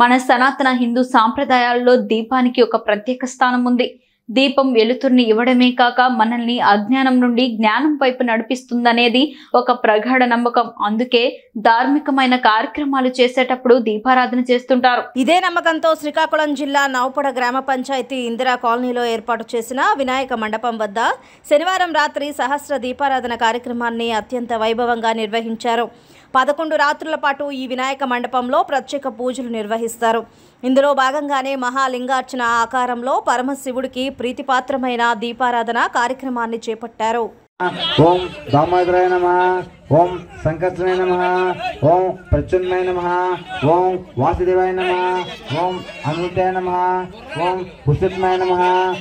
మన సనాతన హిందూ సాంప్రదాయాల్లో దీపానికి ఒక ప్రత్యేక స్థానం ఉంది దీపం వెలుతుర్ని ఇవ్వడమే కాక మనల్ని అజ్ఞానం నుండి జ్ఞానం వైపు నడిపిస్తుందనేది ఒక ప్రగాఢ నమ్మకం అందుకే ధార్మికమైన కార్యక్రమాలు చేసేటప్పుడు దీపారాధన చేస్తుంటారు ఇదే నమ్మకంతో శ్రీకాకుళం జిల్లా నౌపడ గ్రామ పంచాయతీ ఇందిరా కాలనీలో ఏర్పాటు చేసిన వినాయక మండపం వద్ద శనివారం రాత్రి సహస్ర దీపారాధన కార్యక్రమాన్ని అత్యంత వైభవంగా నిర్వహించారు పదకొండు రాత్రుల పాటు ఈ వినాయక మండపంలో ప్రత్యేక పూజలు నిర్వహిస్తారు ఇందులో భాగంగానే మహాలింగార్చన ఆకారంలో పరమశివుడికి ప్రీతిపాత్రమైన దీపారాధన కార్యక్రమాన్ని చేపట్టారు ఓం దామోదరాయ నమ ఓం నమ ఓం నమ ఓం వాసుదేవాయ నమ ఓం నమ ఓం నమ